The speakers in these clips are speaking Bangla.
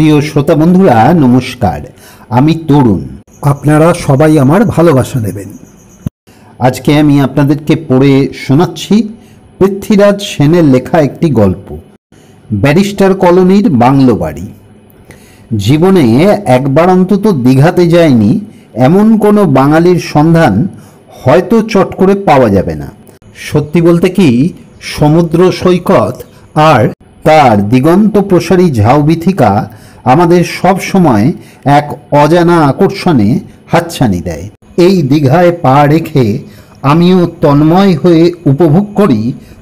প্রিয় শ্রোতা বন্ধুরা নমস্কার আমি তরুণ আপনারা সবাই আমার ভালোবাসা নেবেন আজকে আমি আপনাদেরকে পড়ে শোনাচ্ছি পৃথ্বীরাজ সেনের লেখা একটি গল্প ব্যারিস্টার কলোনির বাংলো বাড়ি জীবনে একবার অন্তত দীঘাতে যায়নি এমন কোনো বাঙালির সন্ধান হয়তো চট করে পাওয়া যাবে না সত্যি বলতে কি সমুদ্র সৈকত আর তার দিগন্ত প্রসারী ঝাউবিথিকা আমাদের সব সময় এক অজানা আকর্ষণে হাতছানি দেয় এই দীঘায় পা রেখে আমিও তন্ময় হয়ে উপভোগ করি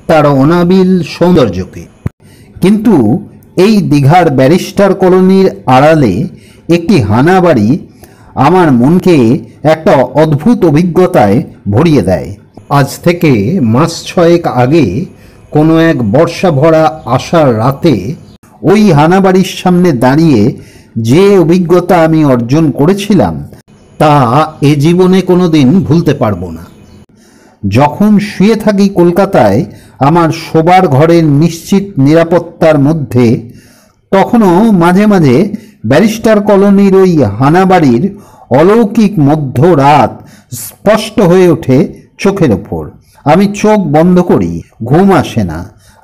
তার অনাবিল সৌন্দর্যকে কিন্তু এই দীঘার ব্যারিস্টার কলোনির আড়ালে একটি হানাবাড়ি আমার মনকে একটা অদ্ভুত অভিজ্ঞতায় ভরিয়ে দেয় আজ থেকে মাস ছয়েক আগে কোনো এক বর্ষা ভরা আসার রাতে ওই হানাবাড়ির সামনে দাঁড়িয়ে যে অভিজ্ঞতা আমি অর্জন করেছিলাম তা এ জীবনে কোনো দিন ভুলতে পারবো না যখন শুয়ে থাকি কলকাতায় আমার শোবার ঘরের নিশ্চিত নিরাপত্তার মধ্যে তখনও মাঝে মাঝে ব্যারিস্টার কলোনির ওই হানাবাড়ির অলৌকিক মধ্যরাত স্পষ্ট হয়ে ওঠে চোখের ওপর আমি চোখ বন্ধ করি ঘুম আসে না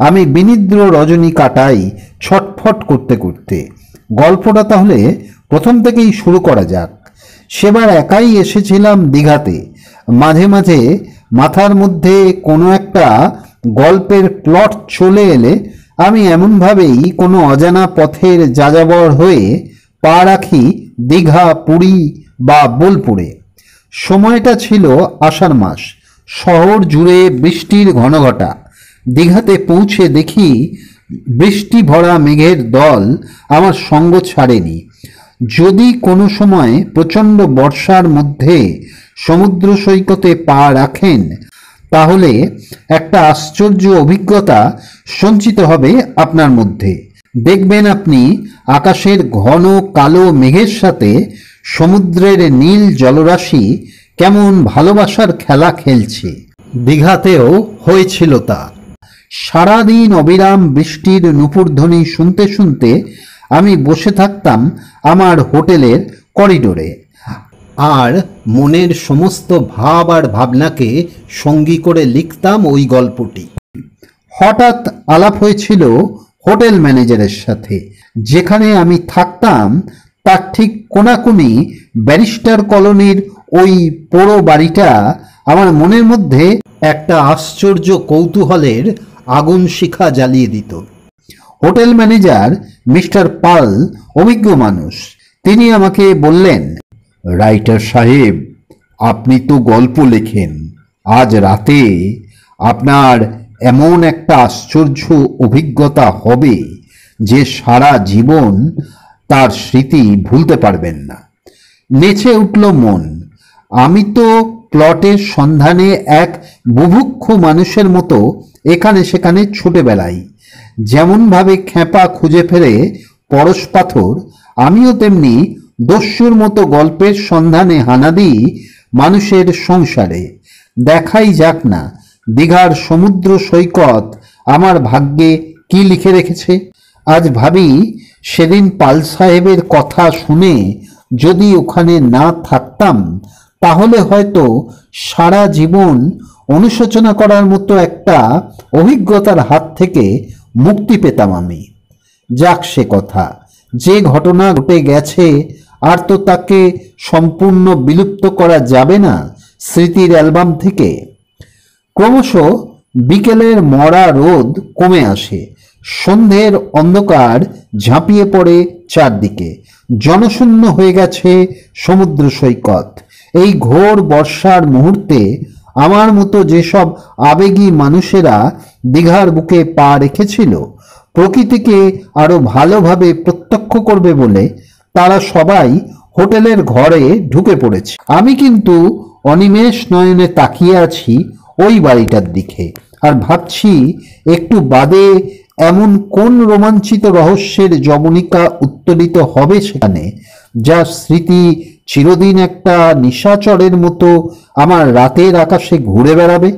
আমি বিনিদ্র রজনী কাটাই ছটফট করতে করতে গল্পটা তাহলে প্রথম থেকেই শুরু করা যাক সেবার একাই এসেছিলাম দীঘাতে মাঝে মাঝে মাথার মধ্যে কোনো একটা গল্পের প্লট চলে এলে আমি এমনভাবেই কোনো অজানা পথের যাযাবর হয়ে পা রাখি দীঘা পুরী বা বোলপুরে সময়টা ছিল আষাঢ় মাস শহর জুড়ে বৃষ্টির ঘনঘটা দীঘাতে পৌঁছে দেখি বৃষ্টি ভরা মেঘের দল আমার সঙ্গ ছাড়েনি যদি কোনো সময় প্রচণ্ড বর্ষার মধ্যে সমুদ্র সৈকতে পা রাখেন তাহলে একটা আশ্চর্য অভিজ্ঞতা সঞ্চিত হবে আপনার মধ্যে দেখবেন আপনি আকাশের ঘন কালো মেঘের সাথে সমুদ্রের নীল জলরাশি কেমন ভালোবাসার খেলা খেলছে দীঘাতেও হয়েছিল তা সারাদিন অবিরাম বৃষ্টির নুপুরধ্বনি শুনতে শুনতে আমি বসে থাকতাম আমার হোটেলের করিডোরে আর মনের সমস্ত ভাব আর ভাবনাকে সঙ্গী করে লিখতাম ওই গল্পটি হঠাৎ আলাপ হয়েছিল হোটেল ম্যানেজারের সাথে যেখানে আমি থাকতাম তার ঠিক কোনাকুনি ব্যারিস্টার কলোনির ওই পোড়ো বাড়িটা আমার মনের মধ্যে একটা আশ্চর্য কৌতূহলের আগুন শিখা জ্বালিয়ে দিত হোটেল ম্যানেজার মিস্টার পাল অভিজ্ঞ মানুষ তিনি আমাকে বললেন রাইটার সাহেব আপনি তো গল্প লেখেন আজ রাতে আপনার এমন একটা আশ্চর্য অভিজ্ঞতা হবে যে সারা জীবন তার স্মৃতি ভুলতে পারবেন না নেচে উঠল মন আমি তো প্লটের সন্ধানে এক বুভুক্ষ মানুষের মতো এখানে সেখানে ছুটে বেড়াই যেমনভাবে খেপা খুঁজে ফেলে পরশ পাথর আমিও তেমনি দস্যুর মতো গল্পের সন্ধানে হানা দিই মানুষের সংসারে দেখাই যাক না দীঘার সমুদ্র সৈকত আমার ভাগ্যে কি লিখে রেখেছে আজ ভাবি সেদিন পাল সাহেবের কথা শুনে যদি ওখানে না থাকতাম তাহলে হয়তো সারা জীবন অনুশোচনা করার মতো একটা অভিজ্ঞতার হাত থেকে মুক্তি পেতাম আমি যাক সে কথা যে ঘটনা ঘটে গেছে আর তো তাকে সম্পূর্ণ বিলুপ্ত করা যাবে না স্মৃতির অ্যালবাম থেকে ক্রমশ বিকেলের মরা রোদ কমে আসে সন্ধ্যের অন্ধকার ঝাঁপিয়ে পড়ে চারদিকে জনশূন্য হয়ে গেছে সমুদ্র সৈকত এই ঘোর বর্ষার মুহূর্তে আমার মতো যেসব আবেগী মানুষেরা দীঘার বুকে পা রেখেছিল প্রকৃতিকে আরও ভালোভাবে প্রত্যক্ষ করবে বলে তারা সবাই হোটেলের ঘরে ঢুকে পড়েছে আমি কিন্তু অনিমেষ নয়নে তাকিয়ে আছি ওই বাড়িটার দিকে আর ভাবছি একটু বাদে এমন কোন রোমাঞ্চিত রহস্যের যমনিকা উত্তোলিত হবে সেখানে যার স্মৃতি চিরদিন একটা নিশাচরের মতো আমার রাতের আকাশে ঘুরে বেড়াবে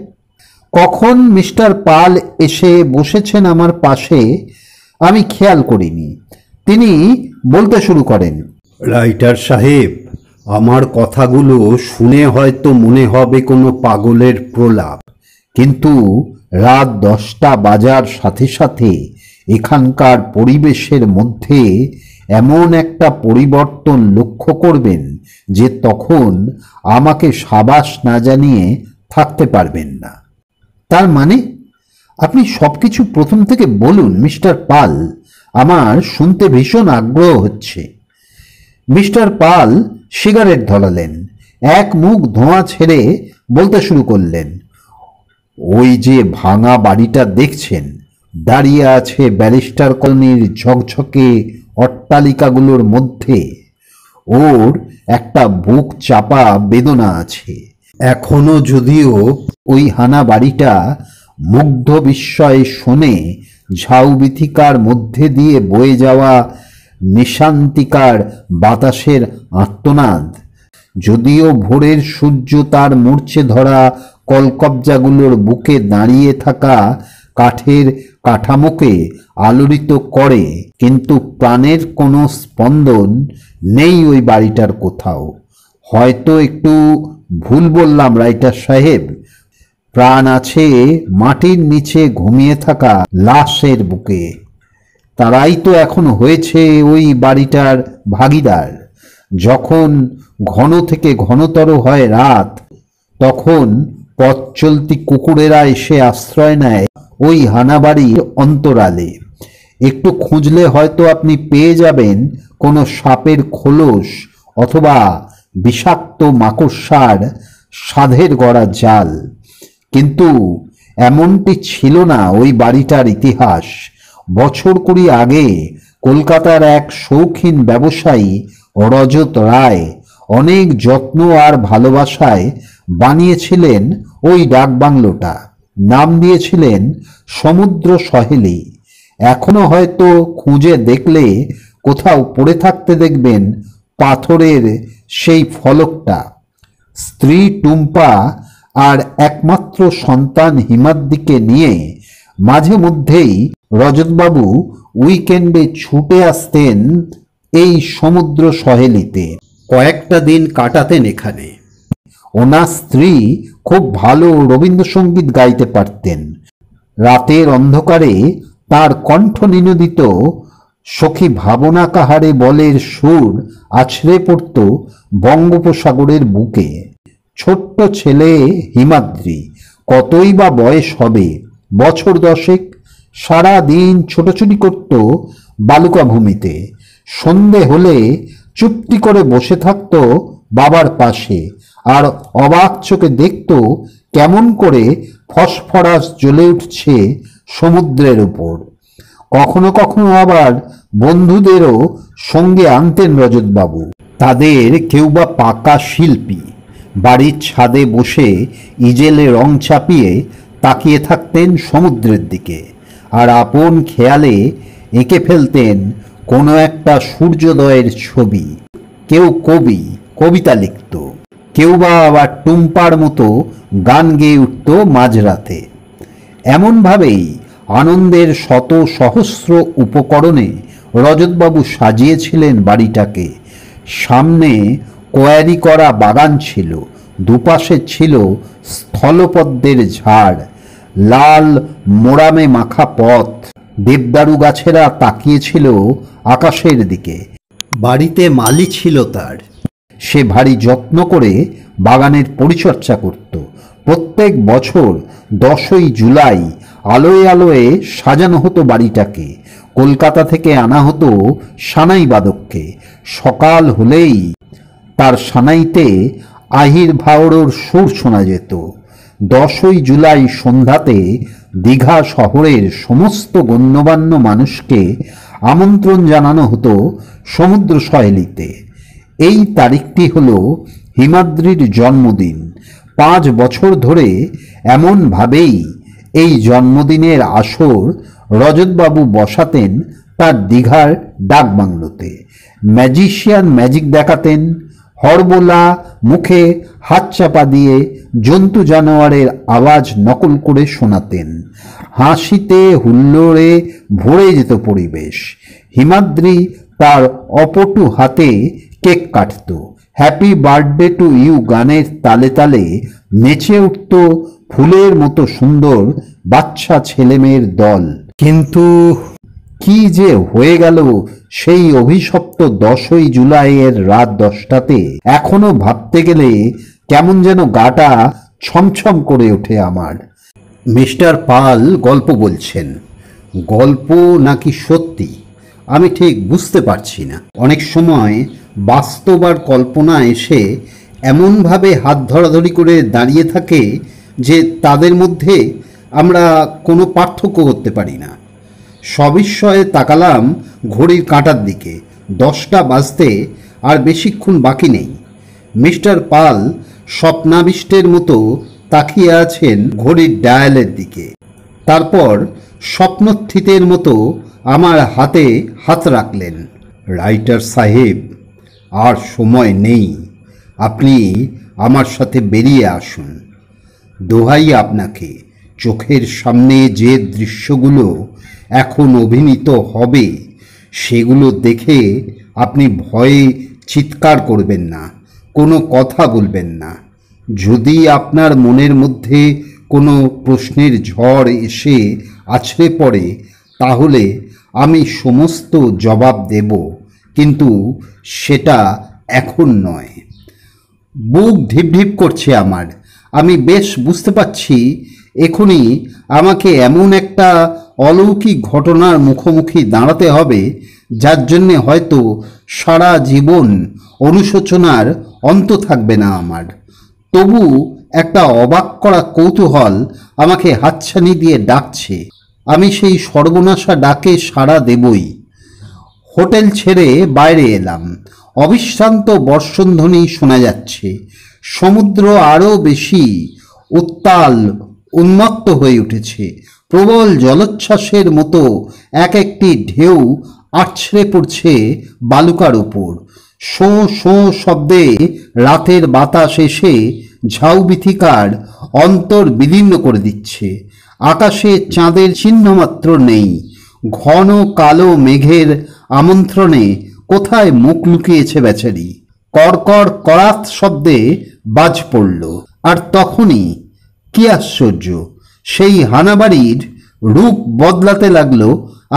কখন মিস্টার পাল এসে বসেছেন আমার পাশে আমি খেয়াল করিনি তিনি বলতে শুরু করেন রাইটার সাহেব আমার কথাগুলো শুনে হয়তো মনে হবে কোনো পাগলের প্রলাপ কিন্তু রাত দশটা বাজার সাথে সাথে এখানকার পরিবেশের মধ্যে এমন একটা পরিবর্তন লক্ষ্য করবেন যে তখন আমাকে সাবাস না জানিয়ে থাকতে পারবেন না তার মানে আপনি সব কিছু প্রথম থেকে বলুন মিস্টার পাল আমার শুনতে ভীষণ আগ্রহ হচ্ছে মিস্টার পাল সিগারেট ধরালেন এক মুখ ধোঁয়া ছেড়ে বলতে শুরু করলেন ওই যে ভাঙা বাড়িটা দেখছেন দাঁড়িয়ে আছে ব্যারিস্টার কলোনির ঝকঝকে অট্টালিকাগুলোর মধ্যে ওর একটা বুক চাপা বেদনা আছে এখনো যদিও ওই হানা বাড়িটা মুগ্ধ বিস্ময়ে শোনে ঝাউবিথিকার মধ্যে দিয়ে বয়ে যাওয়া নিশান্তিকার বাতাসের আত্মনাদ যদিও ভোরের সূর্য তার মূর্ছে ধরা কলকব্জাগুলোর বুকে দাঁড়িয়ে থাকা কাঠের কাঠামোকে আলোড়িত করে কিন্তু প্রাণের কোনো স্পন্দন নেই ওই বাড়িটার কোথাও হয়তো একটু ভুল বললাম রাইটার সাহেব প্রাণ আছে মাটির নিচে ঘুমিয়ে থাকা লাশের বুকে তারাই তো এখন হয়েছে ওই বাড়িটার ভাগিদার যখন ঘন থেকে ঘনতর হয় রাত তখন পথ চলতি কুকুরেরা এসে আশ্রয় নেয় ওই হানাবাড়ির অন্তরালে একটু খুঁজলে হয়তো আপনি পেয়ে যাবেন কোনো সাপের খোলস অথবা বিষাক্ত মাকড়সার সাধের গড়া জাল কিন্তু এমনটি ছিল না ওই বাড়িটার ইতিহাস বছর কুড়ি আগে কলকাতার এক শৌখিন ব্যবসায়ী রজত রায় অনেক যত্ন আর ভালোবাসায় বানিয়েছিলেন ওই ডাকবাংলোটা নাম দিয়েছিলেন সমুদ্র সহেলি এখনো হয়তো খুঁজে দেখলে কোথাও পড়ে থাকতে দেখবেন পাথরের সেই ফলকটা স্ত্রী টুম্পা আর একমাত্র সন্তান হিমাদ্দিকে নিয়ে মাঝে মধ্যেই রজতবাবু উইকেন্ডে ছুটে আসতেন এই সমুদ্র সহেলিতে কয়েকটা দিন কাটাতেন এখানে ওনার স্ত্রী খুব ভালো রবীন্দ্রসঙ্গীত গাইতে পারতেন রাতের অন্ধকারে তার কণ্ঠ নিনোদিত সখী ভাবনা কাহারে বলের সুর আছড়ে পড়ত বঙ্গোপসাগরের বুকে ছোট্ট ছেলে হিমাদ্রি কতই বা বয়স হবে বছর দশেক সারা দিন ছোটাছুটি করত বালুকাভূমিতে সন্ধে হলে চুপটি করে বসে থাকত বাবার পাশে আর অবাক চোখে দেখত কেমন করে ফসফরাস জ্বলে উঠছে সমুদ্রের উপর কখনো কখনো আবার বন্ধুদেরও সঙ্গে আনতেন রজতবাবু তাদের কেউ বা পাকা শিল্পী বাড়ির ছাদে বসে ইজেলে রং চাপিয়ে তাকিয়ে থাকতেন সমুদ্রের দিকে আর আপন খেয়ালে এঁকে ফেলতেন কোনো একটা সূর্যোদয়ের ছবি কেউ কবি কবিতা লিখত কেউ বা আবার টুম্পার মতো গান গেয়ে উঠত মাঝরাতে এমনভাবেই আনন্দের শত সহস্র উপকরণে রজতবাবু সাজিয়েছিলেন বাড়িটাকে সামনে কোয়ারি করা বাগান ছিল দুপাশে ছিল স্থলপদ্মের ঝাড় লাল মোড়ামে মাখা পথ দেবদারু গাছেরা তাকিয়েছিল আকাশের দিকে বাড়িতে মালি ছিল তার সে ভারী যত্ন করে বাগানের পরিচর্যা করত প্রত্যেক বছর দশই জুলাই আলোয় আলোয়ে সাজানো হতো বাড়িটাকে কলকাতা থেকে আনা হতো সানাই বাদককে সকাল হলেই তার সানাইতে আহির ভাওড়োর সুর শোনা যেত দশই জুলাই সন্ধ্যাতে দীঘা শহরের সমস্ত গণ্যমান্য মানুষকে আমন্ত্রণ জানানো হতো সমুদ্র সহেলিতে এই তারিখটি হল হিমাদ্রির জন্মদিন পাঁচ বছর ধরে এমনভাবেই এই জন্মদিনের আসর রজতবাবু বসাতেন তার দীঘার ডাকবাংলোতে ম্যাজিশিয়ান ম্যাজিক দেখাতেন হরবোলা মুখে হাত চাপা দিয়ে জন্তু জানোয়ারের আওয়াজ নকল করে শোনাতেন হাসিতে হুল্লোড়ে ভরে যেত পরিবেশ হিমাদ্রি তার অপটু হাতে কেক কাটতো হ্যাপি বার্থডে টু ইউ গানের তালে তালে নেচে উঠত ফুলের মতো সুন্দর বাচ্চা ছেলেমেয়ের দল কিন্তু কি যে হয়ে গেল সেই অভিশপ্ত দশই জুলাইয়ের রাত দশটাতে এখনো ভাবতে গেলে কেমন যেন গাটা ছমছম করে ওঠে আমার মিস্টার পাল গল্প বলছেন গল্প নাকি সত্যি আমি ঠিক বুঝতে পারছি না অনেক সময় বাস্তব আর কল্পনা এসে এমনভাবে হাত ধরাধরি করে দাঁড়িয়ে থাকে যে তাদের মধ্যে আমরা কোনো পার্থক্য করতে পারি না সবিস্ময়ে তাকালাম ঘড়ির কাঁটার দিকে দশটা বাজতে আর বেশিক্ষণ বাকি নেই মিস্টার পাল স্বপ্নাবিষ্টের মতো তাকিয়ে আছেন ঘড়ির ডায়ালের দিকে তারপর স্বপ্নথিতের মতো আমার হাতে হাত রাখলেন রাইটার সাহেব আর সময় নেই আপনি আমার সাথে বেরিয়ে আসুন দোহাই আপনাকে চোখের সামনে যে দৃশ্যগুলো এখন অভিনীত হবে সেগুলো দেখে আপনি ভয়ে চিৎকার করবেন না কোনো কথা বলবেন না যদি আপনার মনের মধ্যে কোনো প্রশ্নের ঝড় এসে আছড়ে পড়ে তাহলে আমি সমস্ত জবাব দেব কিন্তু সেটা এখন নয় বুক ঢিপঢিপ করছে আমার আমি বেশ বুঝতে পারছি এখনই আমাকে এমন একটা অলৌকিক ঘটনার মুখোমুখি দাঁড়াতে হবে যার জন্যে হয়তো সারা জীবন অনুশোচনার অন্ত থাকবে না আমার তবু একটা অবাক করা কৌতূহল আমাকে হাতছানি দিয়ে ডাকছে আমি সেই সর্বনাশা ডাকে সাড়া দেবই হোটেল ছেড়ে বাইরে এলাম অবিশ্রান্ত বর্ষণধ্বনি শোনা যাচ্ছে সমুদ্র আরও বেশি উত্তাল উন্মত্ত হয়ে উঠেছে প্রবল জলোচ্ছ্বাসের মতো এক একটি ঢেউ আছড়ে পড়ছে বালুকার ওপর শো শো শব্দে রাতের বাতাস এসে ঝাউবিথিকার অন্তর বিদীর্ণ করে দিচ্ছে আকাশে চাঁদের চিহ্ন মাত্র নেই ঘন কালো মেঘের আমন্ত্রণে কোথায় মুখ লুকিয়েছে বেচারি কড়কড় করাত শব্দে বাজ পড়ল আর তখনই কি আশ্চর্য সেই হানাবাড়ির রূপ বদলাতে লাগলো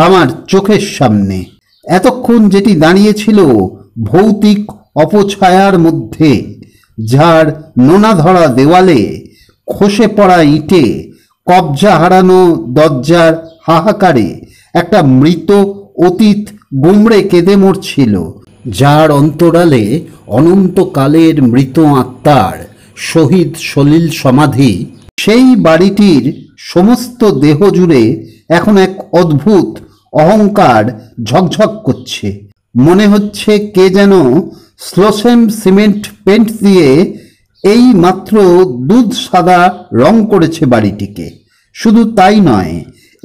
আমার চোখের সামনে এতক্ষণ যেটি দাঁড়িয়েছিল ভৌতিক অপছায়ার মধ্যে যার নোনা ধরা দেওয়ালে খসে পড়া ইটে কবজা হারানো দরজার হাহাকারে একটা মৃত অতীত গুমড়ে কেঁদে মরছিল যার অন্তরালে অনন্তকালের মৃত আত্মার শহীদ সলিল সমাধি সেই বাড়িটির সমস্ত দেহ জুড়ে এখন এক অদ্ভুত অহংকার ঝকঝক করছে মনে হচ্ছে কে যেন স্লোসেম সিমেন্ট পেন্ট দিয়ে এই মাত্র দুধ সাদা রং করেছে বাড়িটিকে শুধু তাই নয়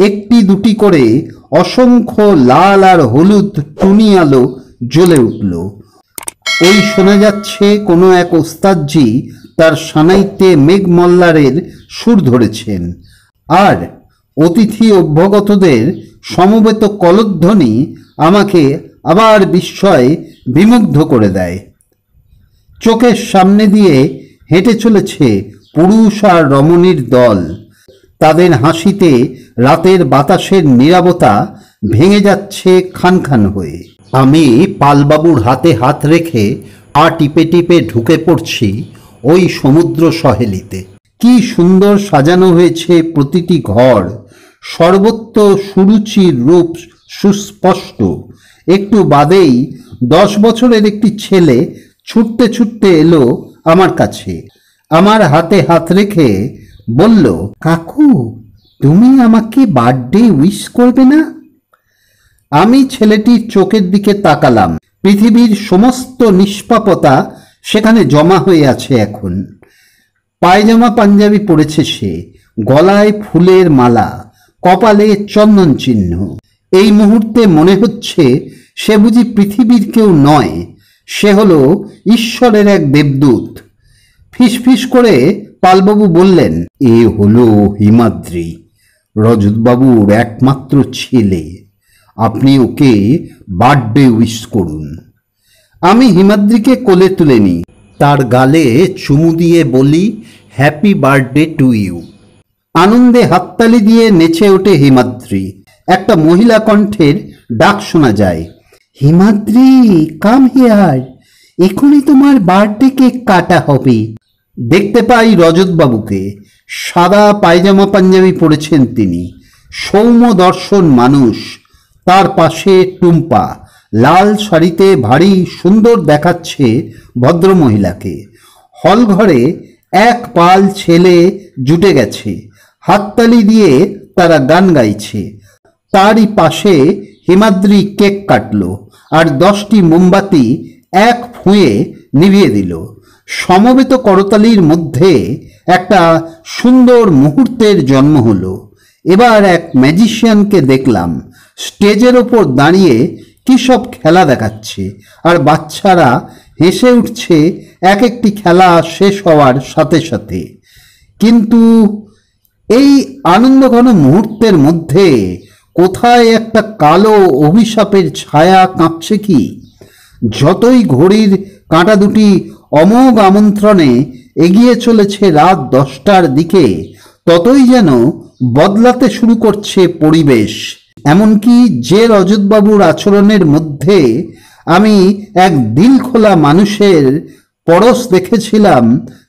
একটি দুটি করে অসংখ্য লাল আর হলুদ টুনি আলো জ্বলে উঠল ওই শোনা যাচ্ছে কোনো এক ওস্তাদজি তার সানাইতে মেঘ মল্লারের সুর ধরেছেন আর অতিথি অভ্যগতদের সমবেত কলধ্বনি আমাকে আবার বিস্ময়ে বিমুগ্ধ করে দেয় চোখের সামনে দিয়ে হেঁটে চলেছে পুরুষ আর রমণীর দল তাদের হাসিতে রাতের বাতাসের নিরাবতা ভেঙে যাচ্ছে খান খান হয়ে আমি পালবাবুর হাতে হাত রেখে পা টিপে টিপে ঢুকে পড়ছি ওই সমুদ্র সহেলিতে কি সুন্দর সাজানো হয়েছে প্রতিটি ঘর সর্বত্র সুরুচির রূপ সুস্পষ্ট একটু বাদেই দশ বছরের একটি ছেলে ছুটতে ছুটতে এলো আমার কাছে আমার হাতে হাত রেখে বলল কাকু তুমি আমাকে বার্থডে উইশ করবে না আমি ছেলেটির চোখের দিকে তাকালাম পৃথিবীর সমস্ত নিষ্পাপতা সেখানে জমা হয়ে আছে এখন পায়জামা পাঞ্জাবি পরেছে সে গলায় ফুলের মালা কপালে চন্দন চিহ্ন এই মুহূর্তে মনে হচ্ছে সে বুঝি পৃথিবীর কেউ নয় সে হলো ঈশ্বরের এক দেবদূত ফিসফিস করে পালবাবু বললেন এ হলো হিমাদ্রি রজতবাবুর একমাত্র ছেলে আপনি ওকে বার্থডে উইশ করুন আমি হিমাদ্রিকে কোলে তুলে নিই তার গালে চুমু দিয়ে বলি হ্যাপি বার্থডে টু ইউ আনন্দে হাততালি দিয়ে নেচে ওঠে হিমাদ্রি একটা মহিলা কণ্ঠের ডাক শোনা যায় হিমাদ্রি কাম হিয়ার এখনই তোমার বার্থডে কেক কাটা হবে দেখতে পাই রজতবাবুকে সাদা পায়জামা পাঞ্জাবি পরেছেন তিনি সৌম্য দর্শন মানুষ তার পাশে টুম্পা লাল শাড়িতে ভারী সুন্দর দেখাচ্ছে ভদ্রমহিলাকে হলঘরে এক পাল ছেলে জুটে গেছে হাততালি দিয়ে তারা গান গাইছে তারই পাশে হিমাদ্রি কেক কাটল আর দশটি মোমবাতি এক ফুঁয়ে নিভিয়ে দিল সমবেত করতালির মধ্যে একটা সুন্দর মুহূর্তের জন্ম হলো এবার এক ম্যাজিশিয়ানকে দেখলাম স্টেজের ওপর দাঁড়িয়ে কী সব খেলা দেখাচ্ছে আর বাচ্চারা হেসে উঠছে এক একটি খেলা শেষ হওয়ার সাথে সাথে কিন্তু এই আনন্দঘন মুহূর্তের মধ্যে কোথায় একটা কালো অভিশাপের ছায়া কাঁপছে কি যতই ঘড়ির কাঁটা দুটি অমোঘ আমন্ত্রণে এগিয়ে চলেছে রাত দশটার দিকে ততই যেন বদলাতে শুরু করছে পরিবেশ এমনকি যে রজতবাবুর আচরণের মধ্যে আমি এক দিল খোলা মানুষের পরশ দেখেছিলাম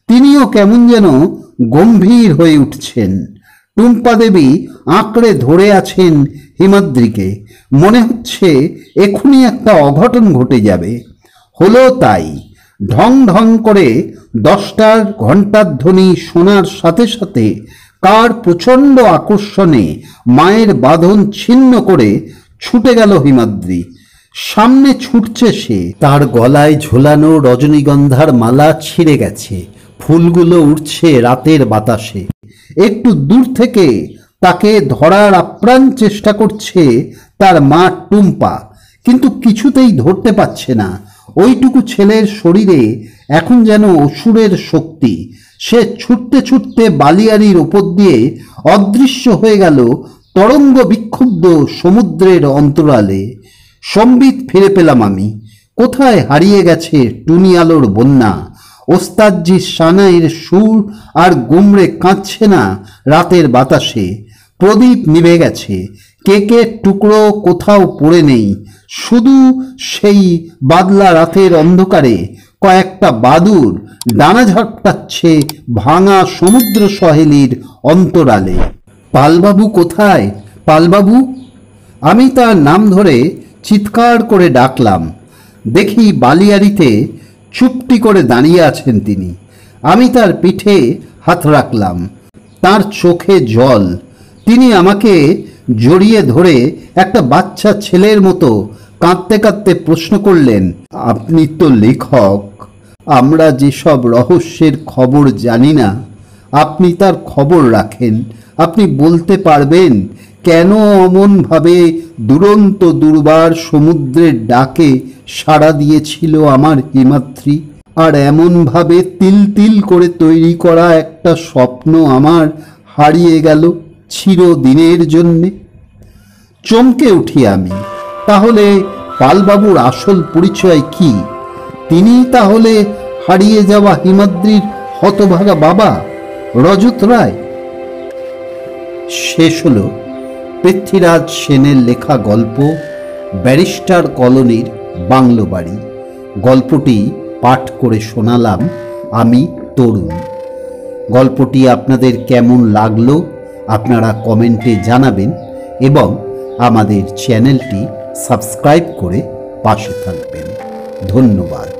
তিনিও কেমন যেন গম্ভীর হয়ে উঠছেন টুম্পা দেবী আঁকড়ে ধরে আছেন হিমাদ্রিকে মনে হচ্ছে এখনই একটা অঘটন ঘটে যাবে হলো তাই ঢং ঢং করে দশটার ঘণ্টার ধ্বনি শোনার সাথে সাথে কার প্রচণ্ড আকর্ষণে মায়ের বাঁধন ছিন্ন করে ছুটে গেল হিমাদ্রি সামনে ছুটছে সে তার গলায় ঝোলানো রজনীগন্ধার মালা ছিঁড়ে গেছে ফুলগুলো উঠছে রাতের বাতাসে একটু দূর থেকে তাকে ধরার আপ্রাণ চেষ্টা করছে তার মা টুম্পা কিন্তু কিছুতেই ধরতে পারছে না ওইটুকু ছেলের শরীরে এখন যেন অসুরের শক্তি সে ছুটতে ছুটতে বালিয়ারির ওপর দিয়ে অদৃশ্য হয়ে গেল তরঙ্গ বিক্ষুব্ধ সমুদ্রের অন্তরালে সম্বিত ফিরে পেলাম আমি কোথায় হারিয়ে গেছে টুনি আলোর বন্যা ওস্তাদজি সানাইয়ের সুর আর গুমড়ে কাঁদছে না রাতের বাতাসে প্রদীপ নিভে গেছে কেকের টুকরো কোথাও পড়ে নেই শুধু সেই বাদলা রাতের অন্ধকারে কয়েকটা বাদুর ডানা ঝাপটাচ্ছে ভাঙা সমুদ্র সহেলির অন্তরালে পালবাবু কোথায় পালবাবু আমি তার নাম ধরে চিৎকার করে ডাকলাম দেখি বালিয়াড়িতে চুপটি করে দাঁড়িয়ে আছেন তিনি আমি তার পিঠে হাত রাখলাম তার চোখে জল তিনি আমাকে জড়িয়ে ধরে একটা বাচ্চা ছেলের মতো কাঁদতে কাঁদতে প্রশ্ন করলেন আপনি তো লেখক আমরা যেসব রহস্যের খবর জানি না আপনি তার খবর রাখেন আপনি বলতে পারবেন কেন অমনভাবে দুরন্ত দুর্বার সমুদ্রের ডাকে সাড়া দিয়েছিল আমার হিমাত্রী আর এমনভাবে তিল তিল করে তৈরি করা একটা স্বপ্ন আমার হারিয়ে গেল চিরদিনের জন্যে চমকে উঠি আমি তাহলে পালবাবুর আসল পরিচয় কি তিনি তাহলে হারিয়ে যাওয়া হিমাদ্রির হতভাগা বাবা রজত রায় শেষ হল পৃথ্বীরাজ সেনের লেখা গল্প ব্যারিস্টার কলোনির বাংলো বাড়ি গল্পটি পাঠ করে শোনালাম আমি তরুণ গল্পটি আপনাদের কেমন লাগলো আপনারা কমেন্টে জানাবেন এবং আমাদের চ্যানেলটি সাবস্ক্রাইব করে পাশে থাকবেন ধন্যবাদ